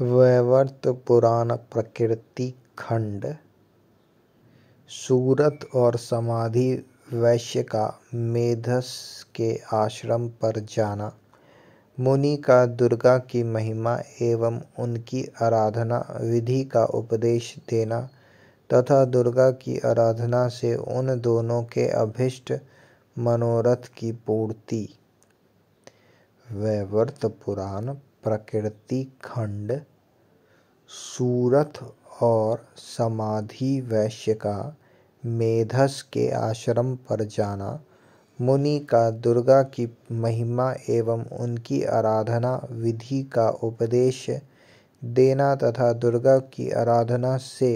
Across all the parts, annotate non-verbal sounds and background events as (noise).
वैवर्त पुराण प्रकृति खंड सूरत और समाधि वैश्य का मेधस के आश्रम पर जाना मुनि का दुर्गा की महिमा एवं उनकी आराधना विधि का उपदेश देना तथा दुर्गा की आराधना से उन दोनों के अभिष्ट मनोरथ की पूर्ति वैवर्त पुराण प्रकृति खंड सूरत और समाधि वैश्य का मेधस के आश्रम पर जाना मुनि का दुर्गा की महिमा एवं उनकी आराधना विधि का उपदेश देना तथा दुर्गा की आराधना से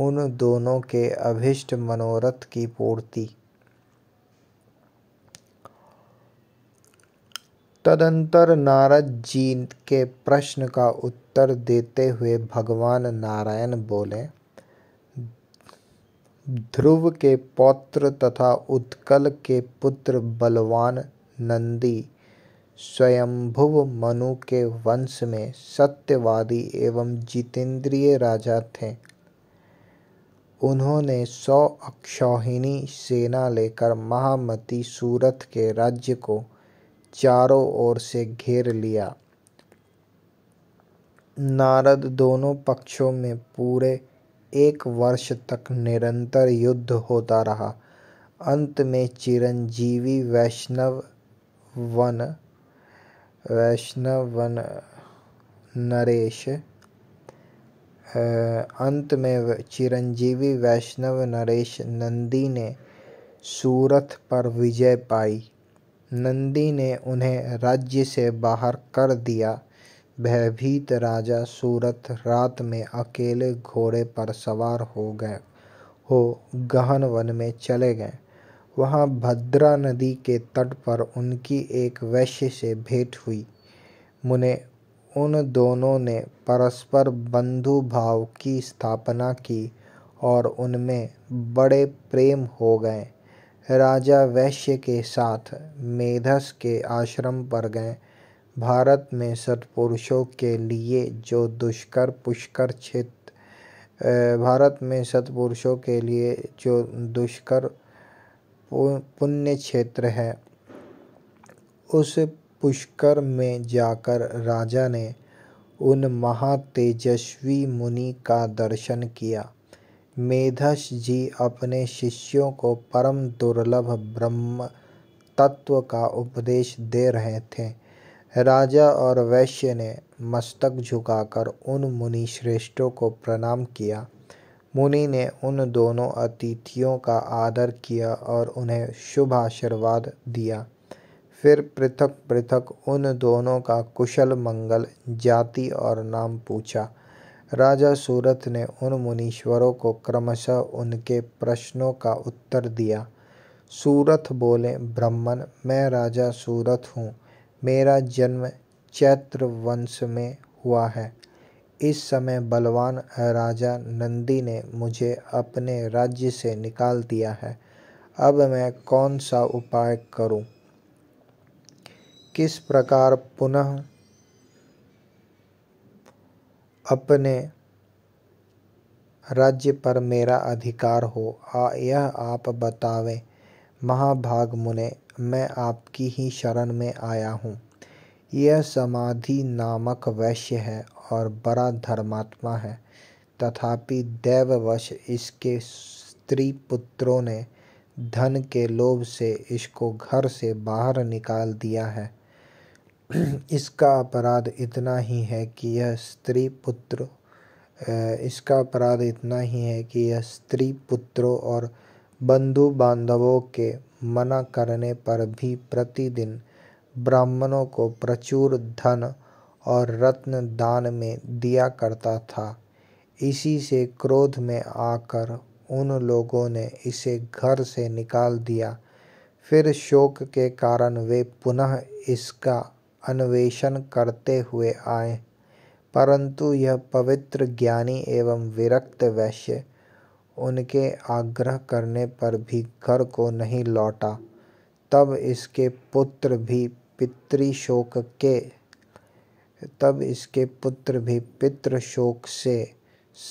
उन दोनों के अभिष्ट मनोरथ की पूर्ति तदंतर नारद जी के प्रश्न का उत्तर देते हुए भगवान नारायण बोले ध्रुव के पौत्र तथा उत्कल के पुत्र बलवान नंदी स्वयंभुव मनु के वंश में सत्यवादी एवं जितेंद्रिय राजा थे उन्होंने सौ अक्षौहिणी सेना लेकर महामती सूरत के राज्य को चारों ओर से घेर लिया नारद दोनों पक्षों में पूरे एक वर्ष तक निरंतर युद्ध होता रहा अंत में चिरंजीवी वैष्णव वन वैष्णव वन नरेश अंत में चिरंजीवी वैष्णव नरेश नंदी ने सूरत पर विजय पाई नंदी ने उन्हें राज्य से बाहर कर दिया भयभीत राजा सूरत रात में अकेले घोड़े पर सवार हो गए हो गहन वन में चले गए वहाँ भद्रा नदी के तट पर उनकी एक वैश्य से भेंट हुई मुने उन दोनों ने परस्पर बंधु भाव की स्थापना की और उनमें बड़े प्रेम हो गए राजा वैश्य के साथ मेधस के आश्रम पर गए भारत में सत्पुरुषों के लिए जो दुष्कर पुष्कर क्षेत्र भारत में सत्पुरुषों के लिए जो दुष्कर पुण्य क्षेत्र है उस पुष्कर में जाकर राजा ने उन महातेजस्वी मुनि का दर्शन किया मेधस जी अपने शिष्यों को परम दुर्लभ ब्रह्म तत्व का उपदेश दे रहे थे राजा और वैश्य ने मस्तक झुकाकर उन मुनि श्रेष्ठों को प्रणाम किया मुनि ने उन दोनों अतिथियों का आदर किया और उन्हें शुभ आशीर्वाद दिया फिर पृथक पृथक उन दोनों का कुशल मंगल जाति और नाम पूछा राजा सूरत ने उन मुनीश्वरों को क्रमशः उनके प्रश्नों का उत्तर दिया सूरत बोले ब्राह्मण मैं राजा सूरत हूँ मेरा जन्म चैत्र वंश में हुआ है इस समय बलवान राजा नंदी ने मुझे अपने राज्य से निकाल दिया है अब मैं कौन सा उपाय करूं? किस प्रकार पुनः अपने राज्य पर मेरा अधिकार हो आ यह आप बतावें महाभाग मुने मैं आपकी ही शरण में आया हूँ यह समाधि नामक वैश्य है और बड़ा धर्मात्मा है तथापि दैववश इसके स्त्री पुत्रों ने धन के लोभ से इसको घर से बाहर निकाल दिया है (clears throat) इसका अपराध इतना ही है कि यह स्त्री पुत्र इसका अपराध इतना ही है कि यह स्त्री पुत्रों और बंधु बांधवों के मना करने पर भी प्रतिदिन ब्राह्मणों को प्रचुर धन और रत्न दान में दिया करता था इसी से क्रोध में आकर उन लोगों ने इसे घर से निकाल दिया फिर शोक के कारण वे पुनः इसका अन्वेषण करते हुए आए परंतु यह पवित्र ज्ञानी एवं विरक्त वैश्य उनके आग्रह करने पर भी घर को नहीं लौटा तब इसके पुत्र भी पितृशोक के तब इसके पुत्र भी पितृशोक से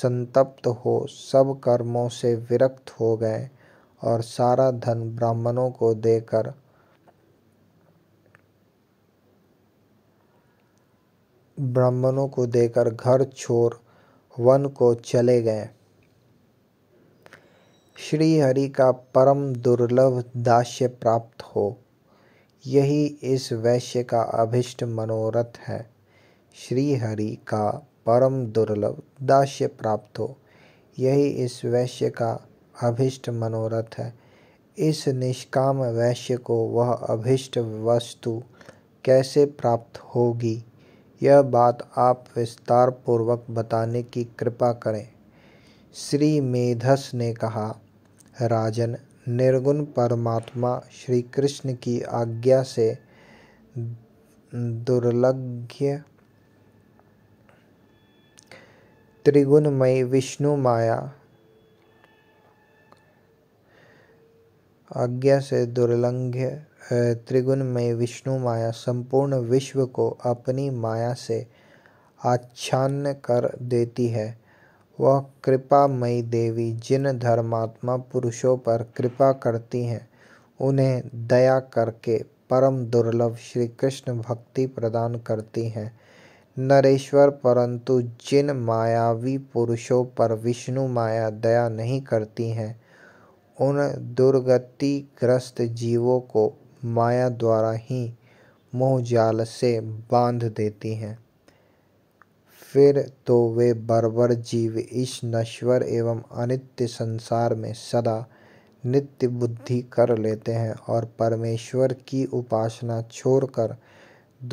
संतप्त हो सब कर्मों से विरक्त हो गए और सारा धन ब्राह्मणों को देकर ब्राह्मणों को देकर घर छोड़ वन को चले गए श्री हरि का परम दुर्लभ दास्य प्राप्त हो यही इस वैश्य का अभिष्ट मनोरथ है श्री हरि का परम दुर्लभ दास्य प्राप्त हो यही इस वैश्य का अभिष्ट मनोरथ है इस निष्काम वैश्य को वह अभिष्ट वस्तु कैसे प्राप्त होगी यह बात आप विस्तार पूर्वक बताने की कृपा करें श्री मेधस ने कहा राजन निर्गुण परमात्मा श्री कृष्ण की आज्ञा से दुर्लघ्य त्रिगुणमय विष्णु माया आज्ञा से दुर्लंघ्य त्रिगुण में विष्णु माया संपूर्ण विश्व को अपनी माया से आच्छान्न कर देती है वह कृपामयी देवी जिन धर्मात्मा पुरुषों पर कृपा करती हैं उन्हें दया करके परम दुर्लभ श्री कृष्ण भक्ति प्रदान करती हैं नरेश्वर परंतु जिन मायावी पुरुषों पर विष्णु माया दया नहीं करती हैं उन दुर्गतिग्रस्त जीवों को माया द्वारा ही मोहजाल से बांध देती हैं फिर तो वे बर्बर जीव इस नश्वर एवं अनित्य संसार में सदा नित्य बुद्धि कर लेते हैं और परमेश्वर की उपासना छोड़कर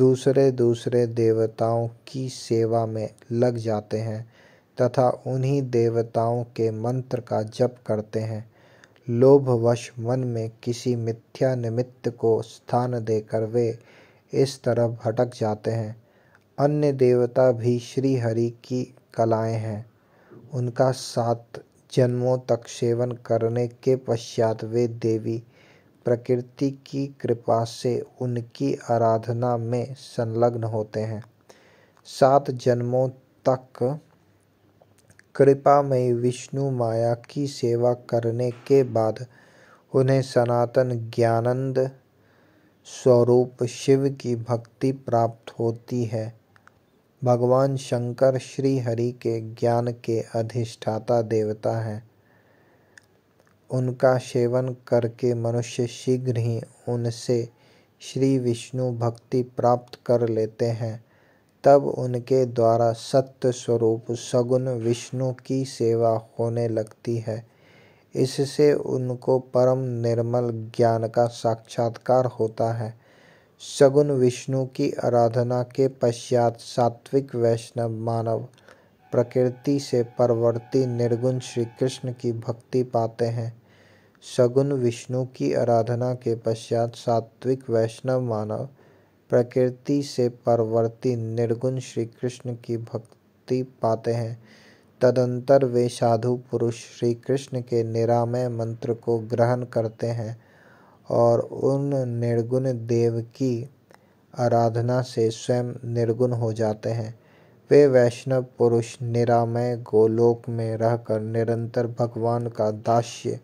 दूसरे दूसरे देवताओं की सेवा में लग जाते हैं तथा उन्हीं देवताओं के मंत्र का जप करते हैं लोभवश मन में किसी मिथ्या निमित्त को स्थान देकर वे इस तरह भटक जाते हैं अन्य देवता भी श्री हरि की कलाएं हैं उनका सात जन्मों तक सेवन करने के पश्चात वे देवी प्रकृति की कृपा से उनकी आराधना में संलग्न होते हैं सात जन्मों तक कृपा में विष्णु माया की सेवा करने के बाद उन्हें सनातन ज्ञानंद स्वरूप शिव की भक्ति प्राप्त होती है भगवान शंकर श्री हरि के ज्ञान के अधिष्ठाता देवता हैं उनका सेवन करके मनुष्य शीघ्र ही उनसे श्री विष्णु भक्ति प्राप्त कर लेते हैं तब उनके द्वारा सत्य स्वरूप सगुण विष्णु की सेवा होने लगती है इससे उनको परम निर्मल ज्ञान का साक्षात्कार होता है सगुण विष्णु की आराधना के पश्चात सात्विक वैष्णव मानव प्रकृति से परवर्ती निर्गुण श्री कृष्ण की भक्ति पाते हैं सगुण विष्णु की आराधना के पश्चात सात्विक वैष्णव मानव प्रकृति से परवर्ती निर्गुण श्री कृष्ण की भक्ति पाते हैं तदंतर वे साधु पुरुष श्री कृष्ण के निरामय मंत्र को ग्रहण करते हैं और उन निर्गुण देव की आराधना से स्वयं निर्गुण हो जाते हैं वे वैष्णव पुरुष निरामय गोलोक में रहकर निरंतर भगवान का दास्य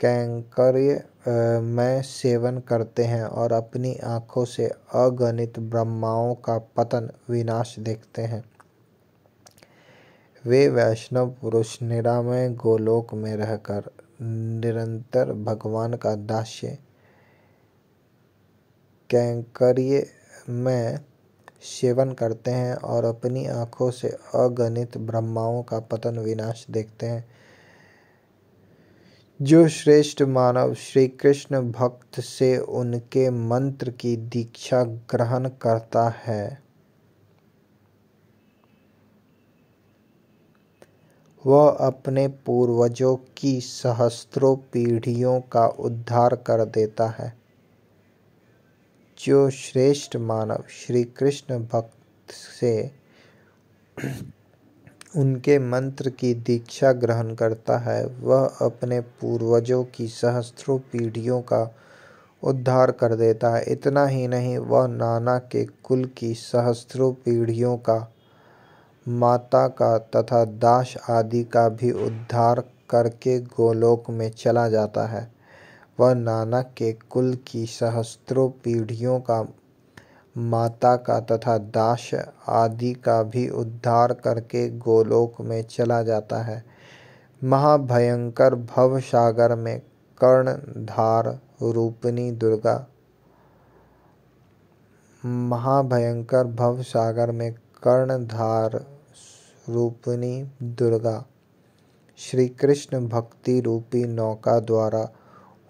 कैंकर्य में सेवन करते हैं और अपनी आँखों से अगणित ब्रह्माओं का पतन विनाश देखते हैं वे वैष्णव पुरुष निरामय गोलोक में रहकर निरंतर भगवान का दास्य कैंकर्य में सेवन करते हैं और अपनी आँखों से अगणित ब्रह्माओं का पतन विनाश देखते हैं जो श्रेष्ठ मानव श्री कृष्ण भक्त से उनके मंत्र की दीक्षा ग्रहण करता है वह अपने पूर्वजों की सहस्त्रों पीढ़ियों का उद्धार कर देता है जो श्रेष्ठ मानव श्री कृष्ण भक्त से उनके मंत्र की दीक्षा ग्रहण करता है वह अपने पूर्वजों की सहस्त्रों पीढ़ियों का उद्धार कर देता है इतना ही नहीं वह नाना के कुल की सहस्त्रों पीढ़ियों का माता का तथा दास आदि का भी उद्धार करके गोलोक में चला जाता है वह नानक के कुल की सहस्त्रों पीढ़ियों का माता का तथा दास आदि का भी उद्धार करके गोलोक में चला जाता है महाभयंकर भव सागर में धार रूपिणी दुर्गा महाभयंकर भव सागर में कर्णधार रूपिणी दुर्गा श्री कृष्ण भक्ति रूपी नौका द्वारा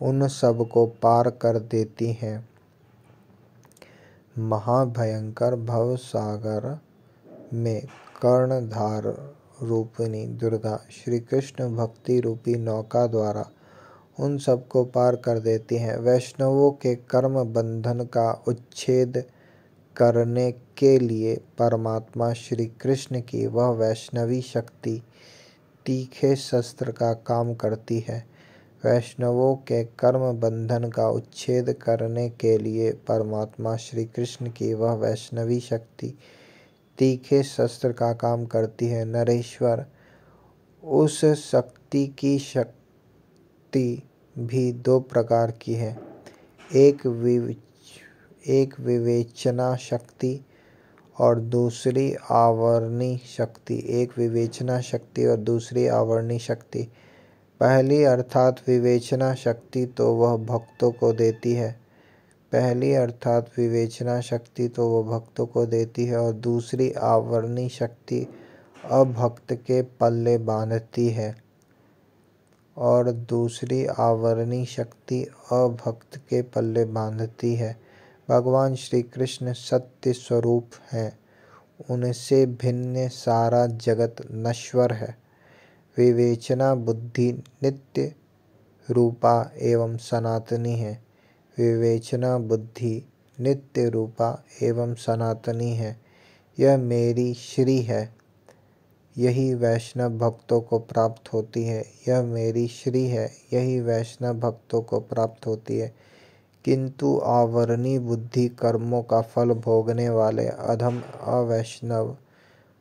उन सब को पार कर देती हैं महाभयंकर भवसागर में कर्णधार रूपिणी दुर्गा श्री कृष्ण भक्ति रूपी नौका द्वारा उन सबको पार कर देती हैं वैष्णवों के कर्म बंधन का उच्छेद करने के लिए परमात्मा श्री कृष्ण की वह वैष्णवी शक्ति तीखे शस्त्र का काम करती है वैष्णवों के कर्म बंधन का उच्छेद करने के लिए परमात्मा श्री कृष्ण की वह वैष्णवी शक्ति तीखे शस्त्र का काम करती है नरेश्वर उस शक्ति की शक्ति भी दो प्रकार की है एक विवेच एक विवेचना शक्ति और दूसरी आवरणी शक्ति एक विवेचना शक्ति और दूसरी आवरणी शक्ति पहली अर्थात विवेचना शक्ति तो वह भक्तों को देती है पहली अर्थात विवेचना शक्ति तो वह भक्तों को देती है और दूसरी आवरणी शक्ति अभक्त के पल्ले बांधती है और दूसरी आवरणी शक्ति अभक्त के पल्ले बांधती है भगवान श्री कृष्ण सत्य स्वरूप हैं उनसे भिन्न सारा जगत नश्वर है विवेचना बुद्धि नित्य रूपा एवं सनातनी है विवेचना बुद्धि नित्य रूपा एवं सनातनी है यह मेरी श्री है यही वैष्णव भक्तों को प्राप्त होती है यह मेरी श्री है यही वैष्णव भक्तों को प्राप्त होती है किंतु आवरणी बुद्धि कर्मों का फल भोगने वाले अधम अवैष्णव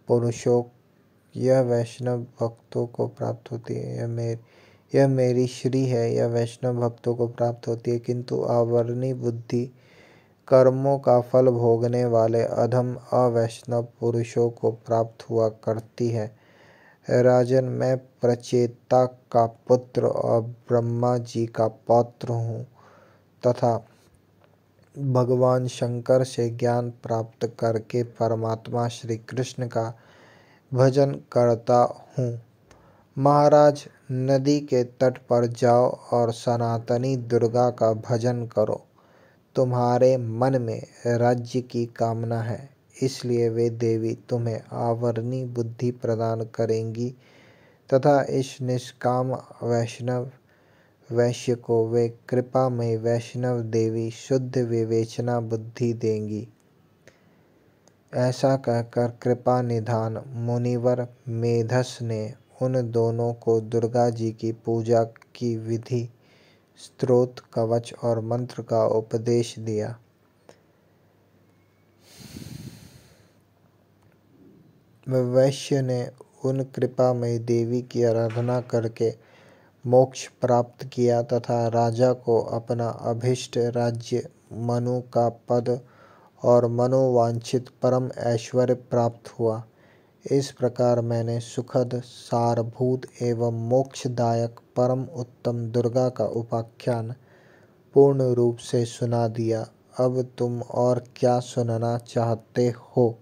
पुरुषों यह वैष्णव भक्तों को प्राप्त होती है यह मेर यह मेरी श्री है यह वैष्णव भक्तों को प्राप्त होती है किंतु आवरणी बुद्धि कर्मों का फल भोगने वाले अधम अवैष्णव पुरुषों को प्राप्त हुआ करती है राजन मैं प्रचेता का पुत्र और ब्रह्मा जी का पौत्र हूँ तथा भगवान शंकर से ज्ञान प्राप्त करके परमात्मा श्री कृष्ण का भजन करता हूँ महाराज नदी के तट पर जाओ और सनातनी दुर्गा का भजन करो तुम्हारे मन में राज्य की कामना है इसलिए वे देवी तुम्हें आवरणी बुद्धि प्रदान करेंगी तथा इस निष्काम वैष्णव वैश्य को वे कृपा में वैष्णव देवी शुद्ध विवेचना बुद्धि देंगी ऐसा कहकर कृपा निधान मुनिवर मेधस ने उन दोनों को दुर्गा जी की पूजा की विधि स्त्रोत कवच और मंत्र का उपदेश दिया वैश्य ने उन में देवी की आराधना करके मोक्ष प्राप्त किया तथा राजा को अपना अभिष्ट राज्य मनु का पद और मनोवांछित परम ऐश्वर्य प्राप्त हुआ इस प्रकार मैंने सुखद सारभूत एवं मोक्षदायक परम उत्तम दुर्गा का उपाख्यान पूर्ण रूप से सुना दिया अब तुम और क्या सुनना चाहते हो